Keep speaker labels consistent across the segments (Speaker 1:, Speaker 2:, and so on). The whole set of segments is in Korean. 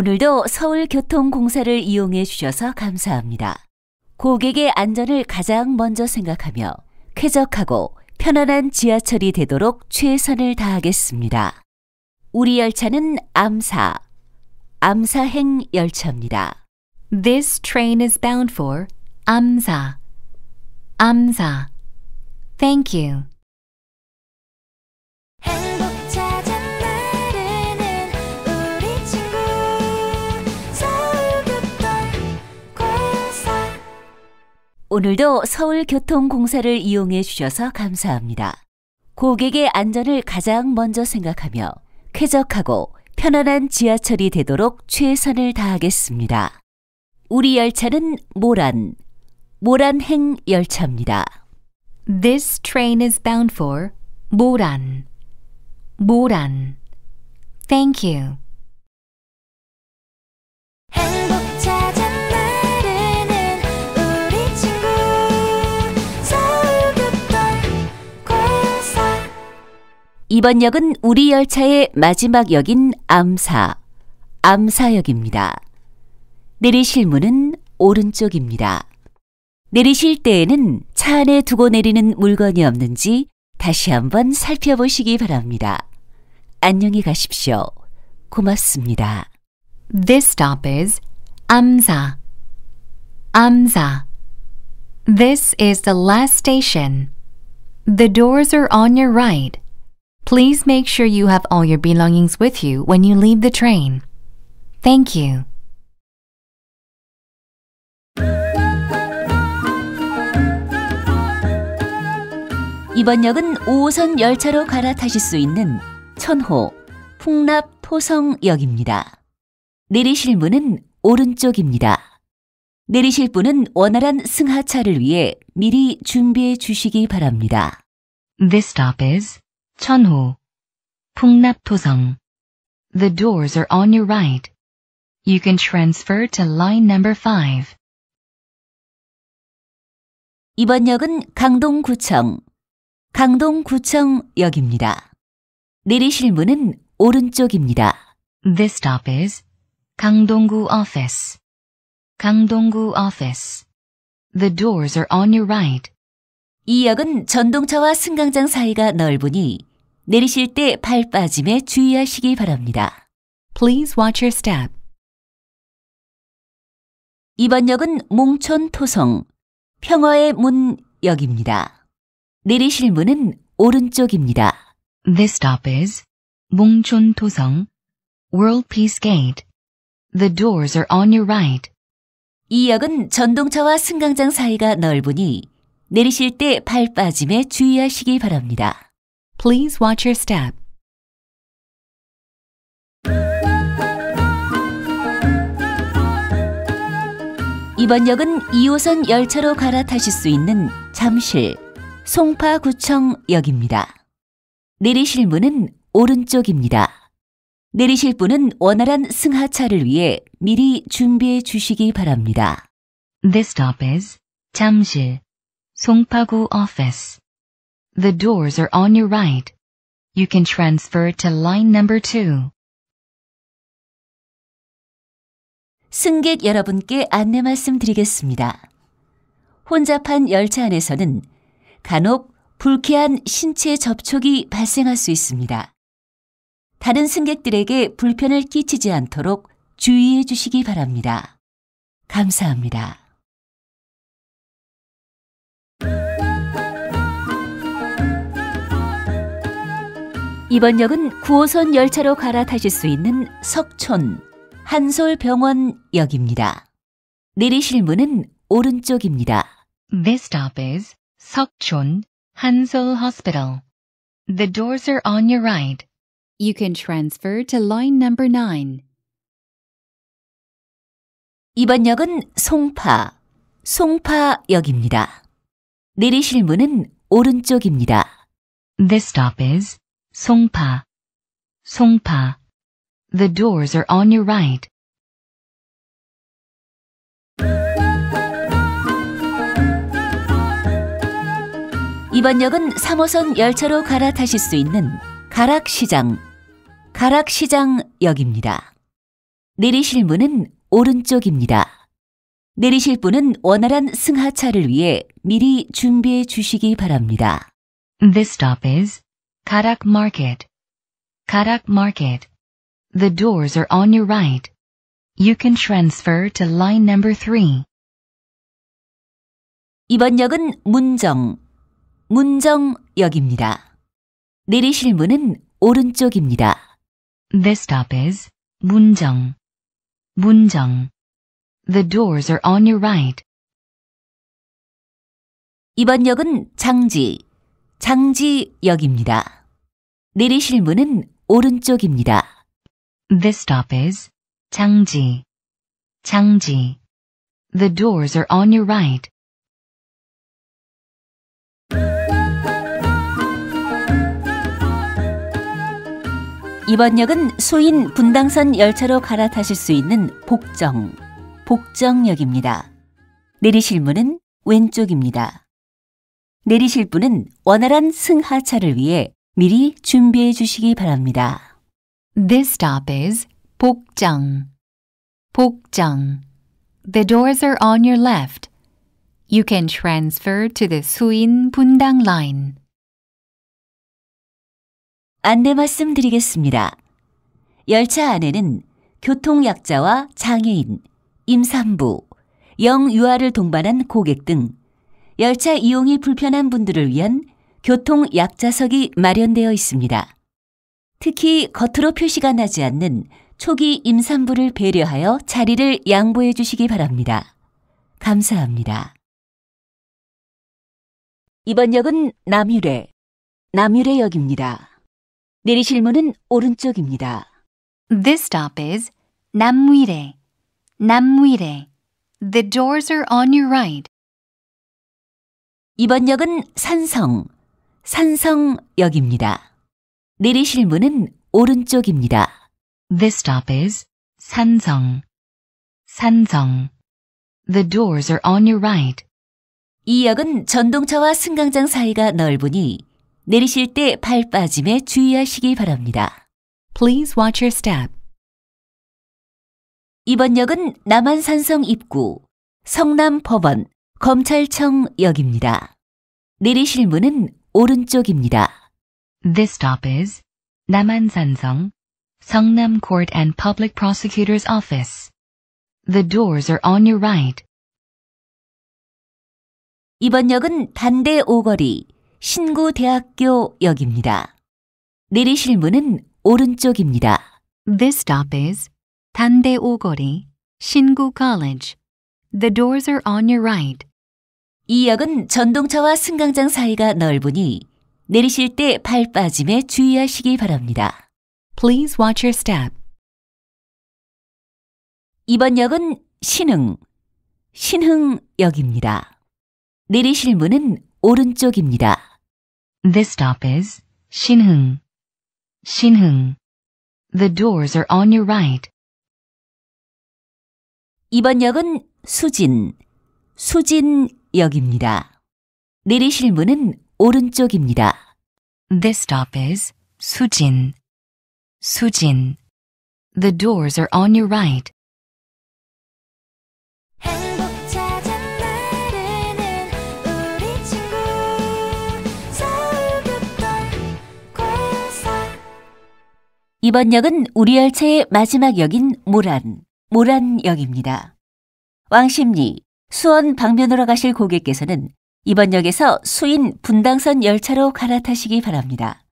Speaker 1: 오늘도 서울교통공사를 이용해 주셔서 감사합니다. 고객의 안전을 가장 먼저 생각하며 쾌적하고 편안한 지하철이 되도록 최선을 다하겠습니다. 우리 열차는 암사, 암사행 열차입니다. This train is bound for 암사, 암사. Thank you. 오늘도 서울교통공사를 이용해 주셔서 감사합니다. 고객의 안전을 가장 먼저 생각하며 쾌적하고 편안한 지하철이 되도록 최선을 다하겠습니다. 우리 열차는 모란, 모란행 열차입니다. This train is bound for 모란, 모란. Thank you. 이번 역은 우리 열차의 마지막 역인 암사, 암사역입니다. 내리실 문은 오른쪽입니다. 내리실 때에는 차 안에 두고 내리는 물건이 없는지 다시 한번 살펴보시기 바랍니다. 안녕히 가십시오. 고맙습니다. This stop is 암사. 암사. This is the last station. The doors are on your right. Please make sure you have all your belongings with you when you leave the train. Thank you. 이번 역은 5호선 열차로 갈아타실 수 있는 천호 풍납 토성역입니다. 내리실 문은 오른쪽입니다. 내리실 분은 원활한 승하차를 위해 미리 준비해 주시기 바랍니다. This stop is 천호 풍납토성 The doors are on your right. You can transfer to line number 5. 이번 역은 강동구청, 강동구청역입니다. 내리실 문은 오른쪽입니다. This stop is 강동구 office. 강동구 office. The doors are on your right. 이 역은 전동차와 승강장 사이가 넓으니 내리실 때 발 빠짐에 주의하시기 바랍니다. Please watch your step. 이번 역은 몽촌 토성 평화의 문 역입니다. 내리실 문은 오른쪽입니다. This stop is 몽촌 토성 World Peace Gate. The doors are on your right. 이 역은 전동차와 승강장 사이가 넓으니 내리실 때 발 빠짐에 주의하시기 바랍니다. Please watch your step. 이번 역은 2호선 열차로 갈아타실 수 있는 잠실 송파구청역입니다. 내리실 문은 오른쪽입니다. 내리실 분은 원활한 승하차를 위해 미리 준비해 주시기 바랍니다. This stop is 잠실 송파구 office. The doors are on your right. You can transfer to line number 2. 승객 여러분께 안내 말씀드리겠습니다. 혼잡한 열차 안에서는 간혹 불쾌한 신체 접촉이 발생할 수 있습니다. 다른 승객들에게 불편을 끼치지 않도록 주의해 주시기 바랍니다. 감사합니다. 이번 역은 9호선 열차로 갈아타실 수 있는 석촌 한솔병원역입니다. 내리실 문은 오른쪽입니다. This stop is 석촌 Hansol Hospital. The doors are on your right. You can transfer to line number 9. 이번 역은 송파, 송파역입니다. 내리실 문은 오른쪽입니다. This stop is 송파, 송파. The doors are on your right. 이번 역은 3호선 열차로 갈아타실 수 있는 가락시장, 가락시장역입니다. 내리실 문은 오른쪽입니다. 내리실 분은 원활한 승하차를 위해 미리 준비해 주시기 바랍니다. This stop is Karak Market. Karak Market. The doors are on your right. You can transfer to line number 3. 이번 역은 문정, 문정역입니다. 내리실 문은 오른쪽입니다. This stop is 문정, 문정. The doors are on your right. 이번 역은 장지, 장지역입니다. 내리실 문은 오른쪽입니다. This stop is 장지. 장지. The doors are on your right. 이번 역은 수인 분당선 열차로 갈아타실 수 있는 복정, 복정역입니다. 내리실 문은 왼쪽입니다. 내리실 분은 원활한 승하차를 위해 미리 준비해 주시기 바랍니다. This stop is 복장. 복장. The doors are on your left. You can transfer to the 수인 분당 line. 안내 말씀드리겠습니다. 열차 안에는 교통약자와 장애인, 임산부, 영유아를 동반한 고객 등 열차 이용이 불편한 분들을 위한 교통 약자석이 마련되어 있습니다. 특히 겉으로 표시가 나지 않는 초기 임산부를 배려하여 자리를 양보해 주시기 바랍니다. 감사합니다. 이번 역은 남유래, 남유래 역입니다. 내리실 문은 오른쪽입니다. This stop is 남무래남무래 The doors are on your right. 이번 역은 산성, 산성역입니다. 내리실 문은 오른쪽입니다. This stop is 산성. 산성. The doors are on your right. 이 역은 전동차와 승강장 사이가 넓으니 내리실 때 발 빠짐에 주의하시기 바랍니다. Please watch your step. 이번 역은 남한산성 입구, 성남법원, 검찰청역입니다. 내리실 문은 오른쪽입니다. This stop is 남한산성, Seongnam Court and Public Prosecutor's Office. The doors are on your right. 이번 역은 반대 오거리 신구대학교 역입니다. 내리실 문은 오른쪽입니다. This stop is 단대 오거리 신구 College. The doors are on your right. 이 역은 전동차와 승강장 사이가 넓으니 내리실 때 발 빠짐에 주의하시기 바랍니다. Please watch your step. 이번 역은 신흥, 신흥역입니다. 내리실 문은 오른쪽입니다. This stop is 신흥, 신흥. The doors are on your right. 이번 역은 수진, 수진 역입니다. 내리실 문은 오른쪽입니다. This stop is 수진. 수진. The doors are on your right. 행복 찾은 날는 우리 친구 서울교통 공사 이번 역은 우리 열차의 마지막 역인 모란, 모란역입니다. 왕십리, 수원 방면으로 가실 고객께서는 이번 역에서 수인 분당선 열차로 갈아타시기 바랍니다.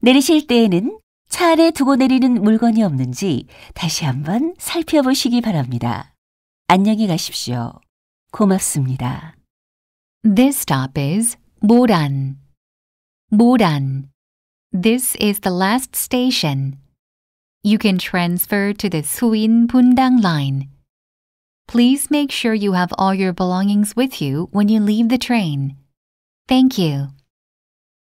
Speaker 1: 내리실 때에는 차 안에 두고 내리는 물건이 없는지 다시 한번 살펴보시기 바랍니다. 안녕히 가십시오. 고맙습니다. This stop is 모란. 모란. This is the last station. You can transfer to the Suin Bundang line. Please make sure you have all your belongings with you when you leave the train. Thank you.